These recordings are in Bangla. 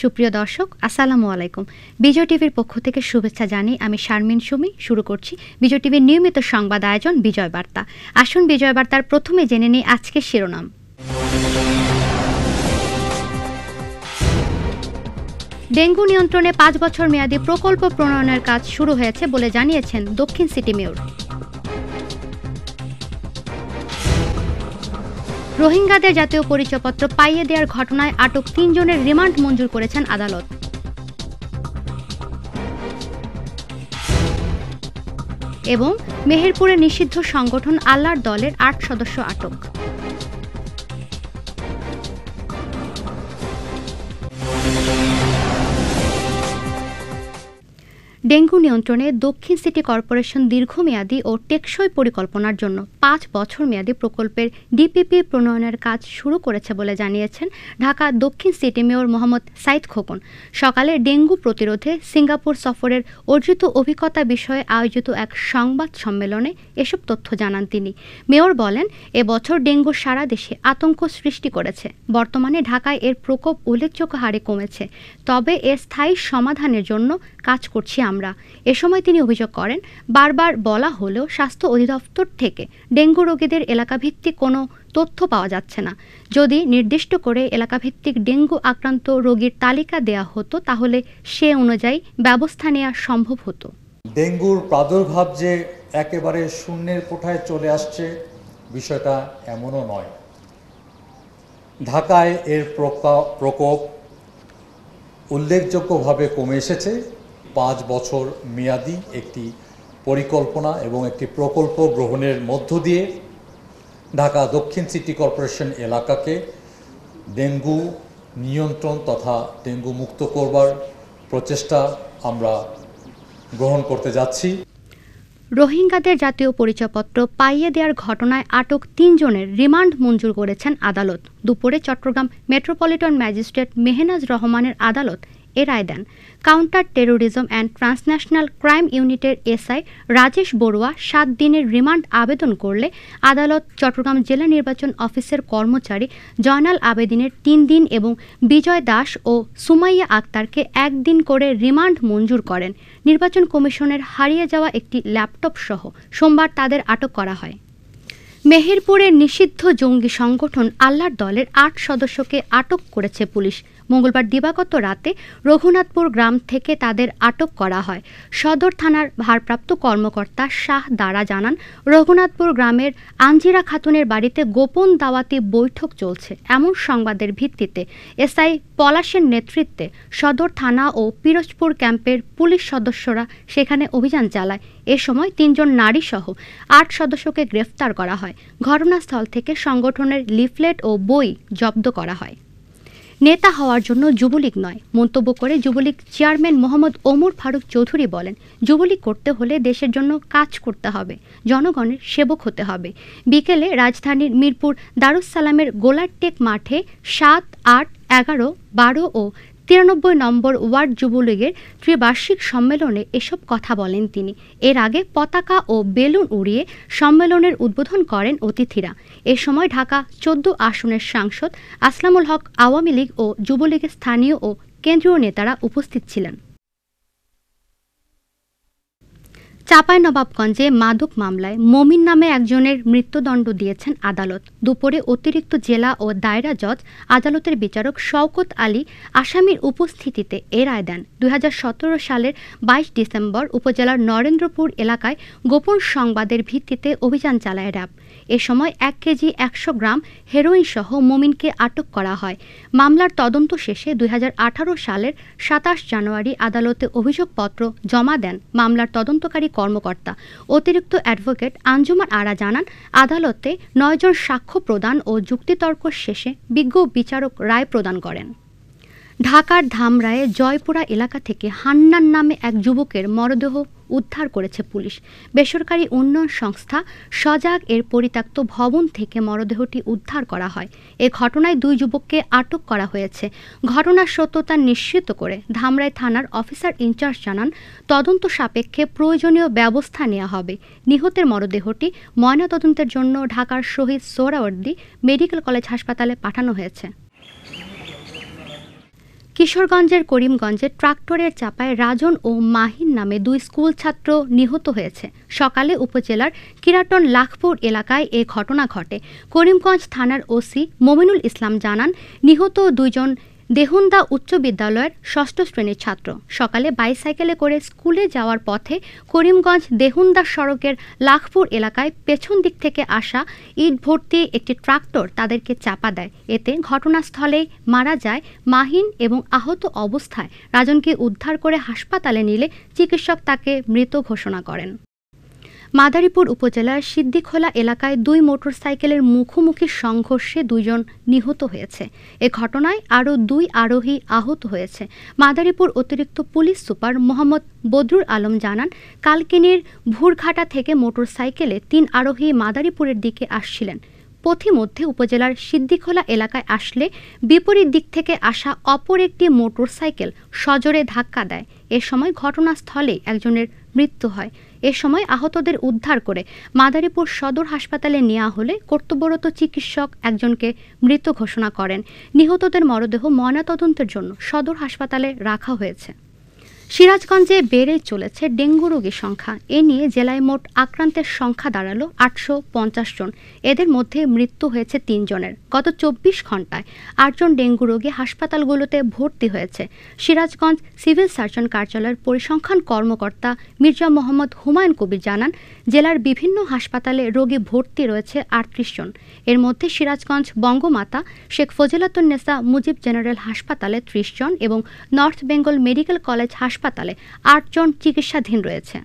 সুপ্রিয় দর্শক আসসালামু আলাইকুম বিজয় টিভির পক্ষ থেকে শুভেচ্ছা জানিয়ে আমি শারমিন সুমি শুরু করছি বিজয় টিভির নিয়মিত সংবাদ আয়োজন বিজয় বার্তা আসুন বিজয় বার্তার প্রথমে জেনে নিই আজকের শিরোনাম ডেঙ্গু নিয়ন্ত্রণে পাঁচ বছর মেয়াদী প্রকল্প প্রণয়নের কাজ শুরু হয়েছে বলে জানিয়েছেন দক্ষিণ সিটি মেয়র রোহিঙ্গাদের জাতীয় পরিচয়পত্র পাইয়ে দেওয়ার ঘটনায় আটক তিনজনের রিমান্ড মঞ্জুর করেছেন আদালত এবং মেহেরপুরে নিষিদ্ধ সংগঠন আল্লাহর দলের আট সদস্য আটক ডেঙ্গু নিয়ন্ত্রণে দক্ষিণ সিটি কর্পোরেশন দীর্ঘমেয়াদী ও টেকসই পরিকল্পনার জন্য পাঁচ বছর মেয়াদী প্রকল্পের ডিপিপি প্রণয়নের কাজ শুরু করেছে বলে জানিয়েছেন ঢাকা দক্ষিণ সিটি মেয়র মোহাম্মদ সাইদ খোকন সকালে ডেঙ্গু প্রতিরোধে সিঙ্গাপুর সফরের অর্জিত অভিজ্ঞতা বিষয়ে আয়োজিত এক সংবাদ সম্মেলনে এসব তথ্য জানান তিনি মেয়র বলেন এবছর ডেঙ্গু সারা দেশে আতঙ্ক সৃষ্টি করেছে বর্তমানে ঢাকায় এর প্রকোপ উল্লেখযোগ্য হারে কমেছে তবে এর স্থায়ী সমাধানের জন্য কাজ করছি আমরা আমরা এ সময় তিনি অভিযোগ করেন বারবার বলা হলেও স্বাস্থ্য অধিদপ্তর থেকে ডেঙ্গু রোগীদের এলাকাভিত্তিক কোনো তথ্য পাওয়া যাচ্ছে না যদি নির্দিষ্ট করে এলাকাভিত্তিক ডেঙ্গু আক্রান্ত রোগীর তালিকা দেয়া হতো তাহলে সে অনুযায়ী ব্যবস্থা নেওয়া সম্ভব হতো ডেঙ্গুর প্রাদুর্ভাব যে একেবারে শূন্যের কোঠায় চলে আসছে বিষয়টা এমনও নয় ঢাকায় এর প্রকোপ উল্লেখযোগ্যভাবে কমে এসেছে পাঁচ বছর মেয়াদি একটি পরিকল্পনা এবং একটি প্রকল্প গ্রহণের মধ্য দিয়ে ঢাকা দক্ষিণ সিটি কর্পোরেশন এলাকাকে ডেঙ্গু নিয়ন্ত্রণ তথা ডেঙ্গু মুক্ত করবার প্রচেষ্টা আমরা গ্রহণ করতে যাচ্ছি রোহিঙ্গাদের জাতীয় পরিচয়পত্র পাইয়ে দেওয়ার ঘটনায় আটক তিনজনের রিমান্ড মঞ্জুর করেছেন আদালত দুপুরে চট্টগ্রাম মেট্রোপলিটন ম্যাজিস্ট্রেট মেহেনাজ রহমানের আদালত এ রায় দেন counter terrorism and transnational crime ইউনিটের এসআই রাজেশ বড়ুয়া সাত দিনের রিমান্ড আবেদন করলে আদালত চট্টগ্রাম জেলা নির্বাচন অফিসের কর্মচারী জয়নাল আবেদিনের তিন দিন এবং বিজয় দাস ও সুমাইয়া আক্তারকে একদিন করে রিমান্ড মঞ্জুর করেন নির্বাচন কমিশনের হারিয়ে যাওয়া একটি ল্যাপটপ সহ সোমবার তাদের আটক করা হয় মেহেরপুরের নিষিদ্ধ জঙ্গি সংগঠন আল্লাহর দলের আট সদস্যকে আটক করেছে পুলিশ মঙ্গলবার দিবাগত রাতে রঘুনাথপুর গ্রাম থেকে তাদের আটক করা হয় সদর থানার ভারপ্রাপ্ত কর্মকর্তা শাহ দারা জানান রঘুনাথপুর গ্রামের আঞ্জিরা খাতুনের বাড়িতে গোপন দাওয়াতি বৈঠক চলছে এমন সংবাদের ভিত্তিতে এসআই পলাশের নেতৃত্বে সদর থানা ও পিরোজপুর ক্যাম্পের পুলিশ সদস্যরা সেখানে অভিযান চালায় এ সময় তিনজন নারীসহ আট সদস্যকে গ্রেফতার করা হয় ঘটনাস্থল থেকে সংগঠনের লিফলেট ও বই জব্দ করা হয় নেতা হওয়ার জন্য যুবলীগ নয় মন্তব্য করে যুবলীগ চেয়ারম্যান মোহাম্মদ ওমর ফারুক চৌধুরী বলেন যুবলীগ করতে হলে দেশের জন্য কাজ করতে হবে জনগণের সেবক হতে হবে বিকেলে রাজধানীর মিরপুর দারুস সালামের টেক মাঠে সাত আট এগারো বারো ও তিরানব্বই নম্বর ওয়ার্ড যুবলীগের ত্রিবার্ষিক সম্মেলনে এসব কথা বলেন তিনি এর আগে পতাকা ও বেলুন উড়িয়ে সম্মেলনের উদ্বোধন করেন অতিথিরা এ সময় ঢাকা চোদ্দ আসনের সাংসদ আসলামুল হক আওয়ামী লীগ ও যুবলীগের স্থানীয় ও কেন্দ্রীয় নেতারা উপস্থিত ছিলেন চাঁপাইনবাবগঞ্জে মাদক মামলায় মমিন নামে একজনের মৃত্যুদণ্ড দিয়েছেন আদালত দুপুরে অতিরিক্ত জেলা ও দায়রা জজ আদালতের বিচারক শওকত আলী আসামির উপস্থিতিতে এ রায় দেন দুই সালের ২২ ডিসেম্বর উপজেলার নরেন্দ্রপুর এলাকায় গোপন সংবাদের ভিত্তিতে অভিযান চালায় র্যাব এ সময় এক কেজি একশো গ্রাম হেরোইন সহ মমিনকে আটক করা হয় মামলার তদন্ত শেষে দুই সালের সাতাশ জানুয়ারি আদালতে অভিযোগপত্র জমা দেন মামলার তদন্তকারী কর্মকর্তা অতিরিক্ত অ্যাডভোকেট আঞ্জুমান আরা জানান আদালতে নয়জন সাক্ষ্য প্রদান ও যুক্তিতর্ক শেষে বিজ্ঞ বিচারক রায় প্রদান করেন ঢাকার ধামরায়ে জয়পুরা এলাকা থেকে হান্নান নামে এক যুবকের মরদেহ উদ্ধার করেছে পুলিশ বেসরকারি উন্নয়ন সংস্থা সজাগ এর পরিত্যক্ত ভবন থেকে মরদেহটি উদ্ধার করা হয় এ ঘটনায় দুই যুবককে আটক করা হয়েছে ঘটনার সত্যতা নিশ্চিত করে ধামরাই থানার অফিসার ইনচার্জ জানান তদন্ত সাপেক্ষে প্রয়োজনীয় ব্যবস্থা নেওয়া হবে নিহতের মরদেহটি ময়নাতদন্তের জন্য ঢাকার শহীদ সোহরাওয়ার্দী মেডিকেল কলেজ হাসপাতালে পাঠানো হয়েছে কিশোরগঞ্জের করিমগঞ্জে ট্রাক্টরের চাপায় রাজন ও মাহিন নামে দুই স্কুল ছাত্র নিহত হয়েছে সকালে উপজেলার কিরাটন লাখপুর এলাকায় এ ঘটনা ঘটে করিমগঞ্জ থানার ওসি মমিনুল ইসলাম জানান নিহত দুইজন দেহুন্দা উচ্চ বিদ্যালয়ের ষষ্ঠ শ্রেণীর ছাত্র সকালে বাইসাইকেলে করে স্কুলে যাওয়ার পথে করিমগঞ্জ দেহুন্দা সড়কের লাখপুর এলাকায় পেছন দিক থেকে আসা ইট ভর্তি একটি ট্রাক্টর তাদেরকে চাপা দেয় এতে ঘটনাস্থলেই মারা যায় মাহিন এবং আহত অবস্থায় রাজনকে উদ্ধার করে হাসপাতালে নিলে চিকিৎসক তাকে মৃত ঘোষণা করেন মাদারীপুর উপজেলার সিদ্দিখোলা এলাকায় দুই মোটরসাইকেলের মুখোমুখি সংঘর্ষে দুইজন নিহত হয়েছে এ ঘটনায় আরও দুই আরোহী আহত হয়েছে মাদারীপুর অতিরিক্ত পুলিশ সুপার মোহাম্মদ বদরুল আলম জানান কালকিনির ভুরঘাটা থেকে মোটরসাইকেলে তিন আরোহী মাদারীপুরের দিকে আসছিলেন পথিমধ্যে উপজেলার সিদ্দিখোলা এলাকায় আসলে বিপরীত দিক থেকে আসা অপর একটি মোটরসাইকেল সজোরে ধাক্কা দেয় এ সময় ঘটনাস্থলে একজনের মৃত্যু হয় এ সময় আহতদের উদ্ধার করে মাদারীপুর সদর হাসপাতালে নেওয়া হলে কর্তব্যরত চিকিৎসক একজনকে মৃত ঘোষণা করেন নিহতদের মরদেহ ময়নাতদন্তের জন্য সদর হাসপাতালে রাখা হয়েছে সিরাজগঞ্জে বেড়ে চলেছে ডেঙ্গু রোগীর সংখ্যা এ নিয়ে জেলায় মোট আক্রান্তের সংখ্যা দাঁড়ালো আটশো পঞ্চাশ জন এদের মধ্যে মৃত্যু হয়েছে তিনজনের গত চব্বিশ ঘন্টায় আটজন ডেঙ্গু রোগী হাসপাতালগুলোতে ভর্তি হয়েছে সিরাজগঞ্জ সিভিল সার্জন কার্যালয়ের পরিসংখ্যান কর্মকর্তা মির্জা মোহাম্মদ হুমায়ুন কবির জানান জেলার বিভিন্ন হাসপাতালে রোগী ভর্তি রয়েছে আটত্রিশ জন এর মধ্যে সিরাজগঞ্জ বঙ্গমাতা শেখ ফজিলাতুন্নেসা মুজিব জেনারেল হাসপাতালে ত্রিশ জন এবং নর্থ বেঙ্গল মেডিকেল কলেজ হাসপাতাল হাসপাতালে আটজন চিকিৎসাধীন রয়েছে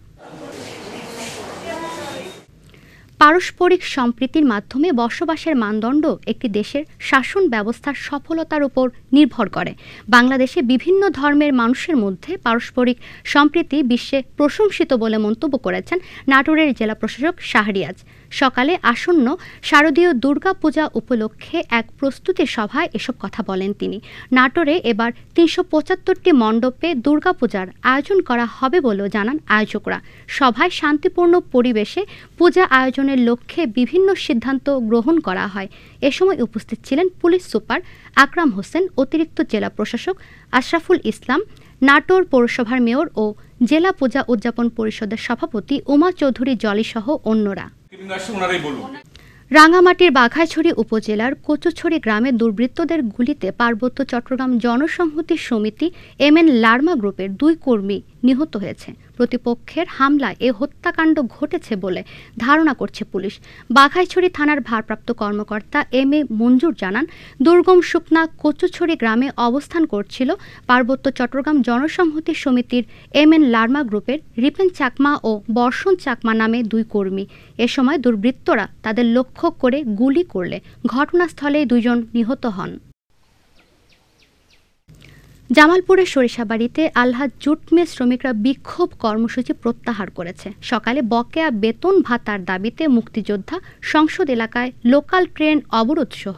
পারস্পরিক সম্প্রীতির মাধ্যমে বসবাসের মানদণ্ড একটি দেশের শাসন ব্যবস্থার সফলতার উপর নির্ভর করে বাংলাদেশে বিভিন্ন ধর্মের মানুষের মধ্যে পারস্পরিক সম্প্রীতি বিশ্বে প্রশংসিত বলে মন্তব্য করেছেন নাটোরের জেলা প্রশাসক শাহরিয়াজ সকালে আসন্ন শারদীয় দুর্গা পূজা উপলক্ষে এক প্রস্তুতি সভায় এসব কথা বলেন তিনি নাটোরে এবার তিনশো পঁচাত্তরটি মণ্ডপে দুর্গাপূজার আয়োজন করা হবে বলেও জানান আয়োজকরা সভায় শান্তিপূর্ণ পরিবেশে পূজা আয়োজনের লক্ষ্যে বিভিন্ন সিদ্ধান্ত গ্রহণ করা হয় এ সময় উপস্থিত ছিলেন পুলিশ সুপার আকরাম হোসেন অতিরিক্ত জেলা প্রশাসক আশরাফুল ইসলাম নাটোর পৌরসভার মেয়র ও জেলা পূজা উদযাপন পরিষদের সভাপতি উমা চৌধুরী জলিসহ অন্যরা রাঙামাটির বাঘাইছড়ি উপজেলার কচুছড়ি গ্রামে দুর্বৃত্তদের গুলিতে পার্বত্য চট্টগ্রাম জনসংহতি সমিতি এম এন লার্মা গ্রুপের দুই কর্মী নিহত হয়েছে প্রতিপক্ষের হামলায় এ হত্যাকাণ্ড ঘটেছে বলে ধারণা করছে পুলিশ বাঘাইছড়ি থানার ভারপ্রাপ্ত কর্মকর্তা এম এ মঞ্জুর জানান দুর্গম শুকনা কচুছড়ি গ্রামে অবস্থান করছিল পার্বত্য চট্টগ্রাম জনসংহতি সমিতির এম এন লার্মা গ্রুপের রিপেন চাকমা ও বর্ষণ চাকমা নামে দুই কর্মী এ সময় দুর্বৃত্তরা তাদের লক্ষ্য করে গুলি করলে ঘটনাস্থলে দুজন নিহত হন জামালপুরের সরিষাবাড়িতে আলহাজ জুটমে শ্রমিকরা বিক্ষোভ কর্মসূচি প্রত্যাহার করেছে সকালে বকেয়া বেতন ভাতার দাবিতে মুক্তিযোদ্ধা সংসদ এলাকায় লোকাল ট্রেন অবরোধ সহ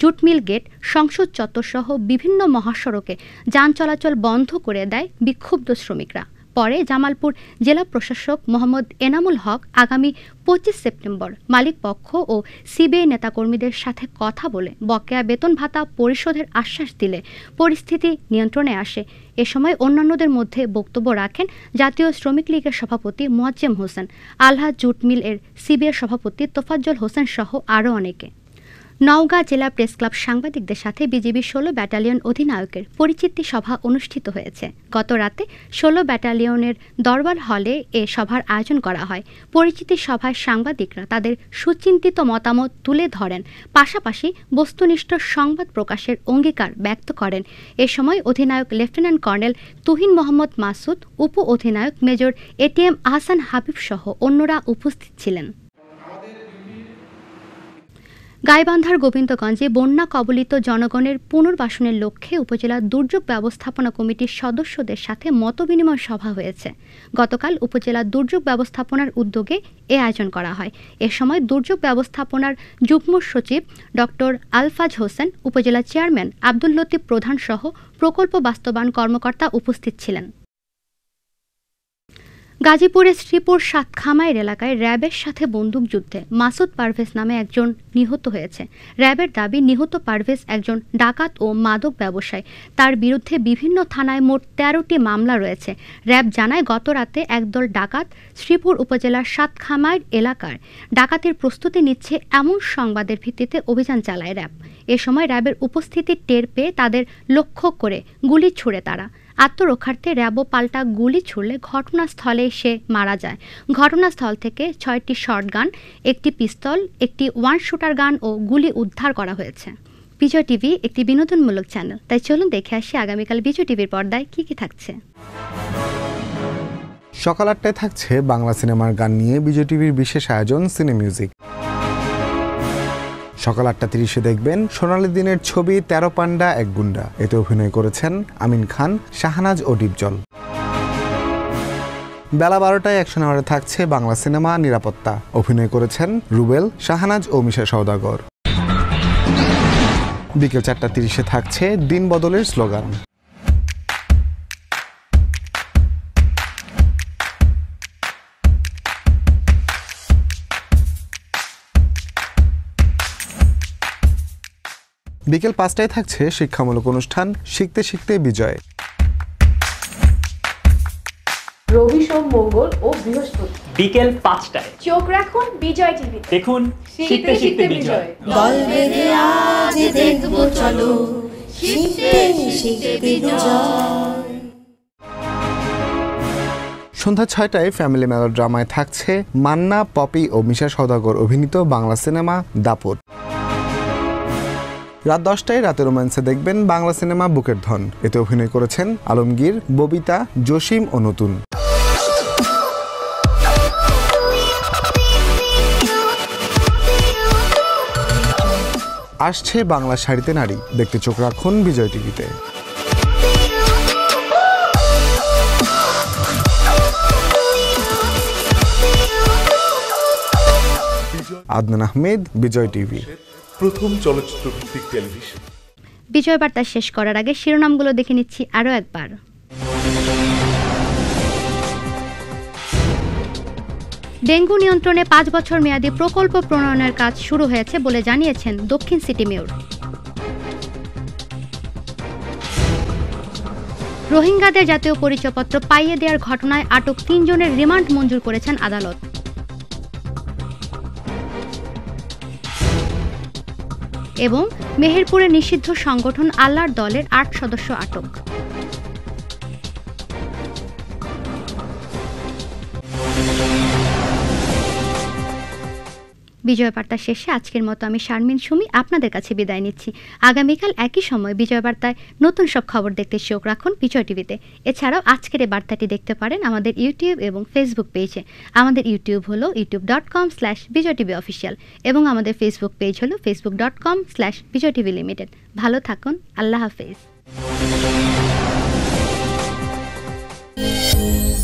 জুটমিল গেট সংসদ চত্বর সহ বিভিন্ন মহাসড়কে যান চলাচল বন্ধ করে দেয় বিক্ষুব্ধ শ্রমিকরা পরে জামালপুর জেলা প্রশাসক মোহাম্মদ এনামুল হক আগামী পঁচিশ সেপ্টেম্বর মালিকপক্ষ ও সিবিআই নেতাকর্মীদের সাথে কথা বলে বকেয়া বেতন ভাতা পরিশোধের আশ্বাস দিলে পরিস্থিতি নিয়ন্ত্রণে আসে এ সময় অন্যান্যদের মধ্যে বক্তব্য রাখেন জাতীয় শ্রমিক লীগের সভাপতি মোয়াজ্জেম হোসেন আলহা জুটমিল এর সিবিআই সভাপতি তোফাজ্জল হোসেন সহ আরও অনেকে নওগাঁ জেলা প্রেস ক্লাব সাংবাদিকদের সাথে বিজিবি ষোলো ব্যাটালিয়ন অধিনায়কের পরিচিতি সভা অনুষ্ঠিত হয়েছে গত রাতে ষোলো ব্যাটালিয়নের দরবার হলে এ সভার আয়োজন করা হয় পরিচিতি সভায় সাংবাদিকরা তাদের সুচিন্তিত মতামত তুলে ধরেন পাশাপাশি বস্তুনিষ্ঠ সংবাদ প্রকাশের অঙ্গীকার ব্যক্ত করেন এ সময় অধিনায়ক লেফটেন্যান্ট কর্নেল তুহিন মোহাম্মদ মাসুদ উপ অধিনায়ক মেজর এটিএম আহসান হাবিব সহ অন্যরা উপস্থিত ছিলেন গাইবান্ধার গোবিন্দগঞ্জে বন্যা কবলিত জনগণের পুনর্বাসনের লক্ষ্যে উপজেলা দুর্যোগ ব্যবস্থাপনা কমিটির সদস্যদের সাথে মতবিনিময় সভা হয়েছে গতকাল উপজেলা দুর্যোগ ব্যবস্থাপনার উদ্যোগে এ আয়োজন করা হয় এ সময় দুর্যোগ ব্যবস্থাপনার যুগ্ম সচিব ডক্টর আলফাজ হোসেন উপজেলা চেয়ারম্যান আব্দুল লতিফ প্রধানসহ প্রকল্প বাস্তবায়ন কর্মকর্তা উপস্থিত ছিলেন গাজীপুরের শ্রীপুর সাতখামাইর এলাকায় র্যাবের সাথে বন্দুকযুদ্ধে মাসুদ পারভেজ নামে একজন নিহত হয়েছে র্যাবের দাবি নিহত পারভেজ একজন ডাকাত ও মাদক ব্যবসায়ী তার বিরুদ্ধে বিভিন্ন থানায় মোট তেরোটি মামলা রয়েছে র্যাব জানায় গত রাতে একদল ডাকাত শ্রীপুর উপজেলার সাতখামাইর এলাকার ডাকাতের প্রস্তুতি নিচ্ছে এমন সংবাদের ভিত্তিতে অভিযান চালায় র্যাব এ সময় র্যাবের উপস্থিতি টের পেয়ে তাদের লক্ষ্য করে গুলি ছুড়ে তারা আত্মরক্ষার্থে র্যাবো পাল্টা গুলি ছুড়লে ঘটনাস্থলে সে মারা যায় ঘটনাস্থল থেকে ছয়টি গান একটি পিস্তল একটি ওয়ান শুটার গান ও গুলি উদ্ধার করা হয়েছে বিজয় টিভি একটি বিনোদনমূলক চ্যানেল তাই চলুন দেখে আসি আগামীকাল বিজয় টিভির পর্দায় কি কি থাকছে সকাল আটটায় থাকছে বাংলা সিনেমার গান নিয়ে বিজয় টিভির বিশেষ আয়োজন সিনে মিউজিক সকাল আটটা তিরিশে দেখবেন সোনালী দিনের ছবি তেরো পান্ডা এক গুন্ডা এতে অভিনয় করেছেন আমিন খান শাহনাজ ও ডিপজল বেলা বারোটায় একশো আওয়ারে থাকছে বাংলা সিনেমা নিরাপত্তা অভিনয় করেছেন রুবেল শাহনাজ ও মিশা সৌদাগর বিকেল চারটা তিরিশে থাকছে দিন বদলের স্লোগান বিকেল পাঁচটায় থাকছে শিক্ষামূলক অনুষ্ঠান শিখতে শিখতে বিজয় রবি সোম মঙ্গল ও বৃহস্পতি বিকেল পাঁচটায় চোখ রাখুন বিজয় টিভি দেখুন শিখতে শিখতে বিজয় দল বেঁধে আজ দেখবো চলো শিখতে শিখতে বিজয় সন্ধ্যা ছয়টায় ফ্যামিলি মেলোড্রামায় থাকছে মান্না পপি ও মিশা সদাগর অভিনীত বাংলা সিনেমা দাপট রাত দশটায় রাতে রোম্যান্সে দেখবেন বাংলা সিনেমা বুকের ধন এতে অভিনয় করেছেন আলমগীর ববিতা জসিম ও নতুন আসছে বাংলা শাড়িতে নারী দেখতে চোখ রাখুন বিজয় টিভিতে আদনান আহমেদ বিজয় টিভি প্রথম চলচ্চিত্র ভিত্তিক টেলিভিশন বিজয় বার্তা শেষ করার আগে শিরোনামগুলো দেখে নিচ্ছি আরও একবার ডেঙ্গু নিয়ন্ত্রণে পাঁচ বছর মেয়াদী প্রকল্প প্রণয়নের কাজ শুরু হয়েছে বলে জানিয়েছেন দক্ষিণ সিটি মেয়র রোহিঙ্গাদের জাতীয় পরিচয়পত্র পাইয়ে দেওয়ার ঘটনায় আটক তিনজনের রিমান্ড মঞ্জুর করেছেন আদালত এবং মেহেরপুরে নিষিদ্ধ সংগঠন আল্লাহর দলের আট সদস্য আটক বিজয় বার্তা শেষে আজকের মতো আমি শারমিন সুমি আপনাদের কাছে বিদায় নিচ্ছি আগামীকাল একই সময় বিজয় বার্তায় নতুন সব খবর দেখতে শোক রাখুন বিজয় টিভিতে এছাড়াও আজকের এই বার্তাটি দেখতে পারেন আমাদের ইউটিউব এবং ফেসবুক পেজে আমাদের ইউটিউব হলো YouTube dot com slash Bijoy TV official এবং আমাদের ফেসবুক পেজ হলো Facebook dot com slash Bijoy TV limited ভালো থাকুন আল্লাহ হাফেজ